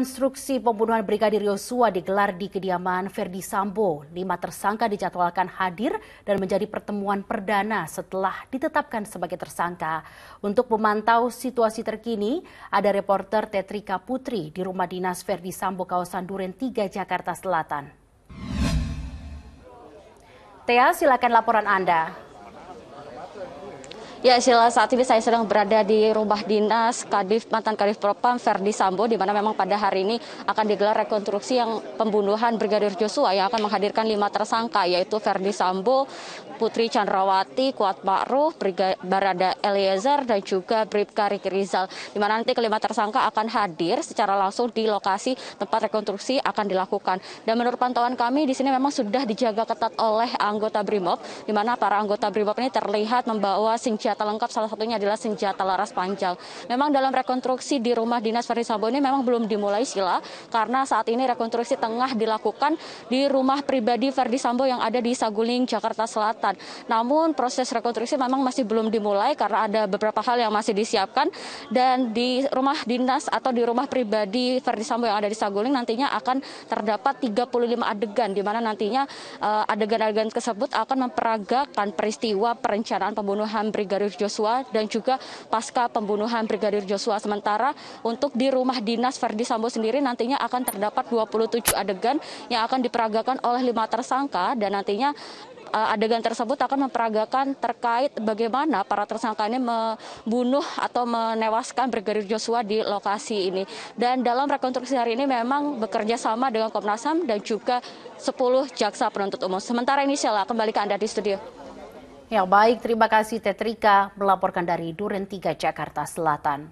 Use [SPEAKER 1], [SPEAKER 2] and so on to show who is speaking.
[SPEAKER 1] Konstruksi pembunuhan Brigadir Yosua digelar di kediaman Verdi Sambo. Lima tersangka dijadwalkan hadir dan menjadi pertemuan perdana setelah ditetapkan sebagai tersangka. Untuk memantau situasi terkini, ada reporter Tetrika Putri di rumah dinas Verdi Sambo kawasan Duren 3, Jakarta Selatan.
[SPEAKER 2] Tia, silakan laporan Anda. Ya, sila saat ini saya sedang berada di rumah dinas Kadif mantan Kadif Propam Ferdi Sambo di mana memang pada hari ini akan digelar rekonstruksi yang pembunuhan Brigadir Joshua yang akan menghadirkan lima tersangka yaitu Ferdi Sambo, Putri Chandrawati, Kuat Ma'ruf, Barada Eliezer dan juga Bribka Riki Rizal di mana nanti kelima tersangka akan hadir secara langsung di lokasi tempat rekonstruksi akan dilakukan. Dan menurut pantauan kami di sini memang sudah dijaga ketat oleh anggota BRIMOB di mana para anggota BRIMOB ini terlihat membawa senjata senjata lengkap salah satunya adalah senjata laras panjang. Memang dalam rekonstruksi di rumah dinas Verdi Sambo ini memang belum dimulai sila karena saat ini rekonstruksi tengah dilakukan di rumah pribadi Verdi Sambo yang ada di Saguling Jakarta Selatan. Namun proses rekonstruksi memang masih belum dimulai karena ada beberapa hal yang masih disiapkan dan di rumah dinas atau di rumah pribadi Verdi Sambo yang ada di Saguling nantinya akan terdapat 35 adegan di mana nantinya eh, adegan-adegan tersebut akan memperagakan peristiwa perencanaan pembunuhan brigadir brigadir joshua dan juga pasca pembunuhan brigadir joshua sementara untuk di rumah dinas verdi sambo sendiri nantinya akan terdapat 27 adegan yang akan diperagakan oleh lima tersangka dan nantinya eh, adegan tersebut akan memperagakan terkait bagaimana para tersangka ini membunuh atau menewaskan Brigadir Joshua di lokasi ini. Dan dalam rekonstruksi hari ini memang bekerja sama dengan Komnas HAM dan juga 10 jaksa penuntut umum. Sementara ini Sheila, kembali ke Anda di studio.
[SPEAKER 1] Ya baik, terima kasih Tetrika melaporkan dari Duren 3 Jakarta Selatan.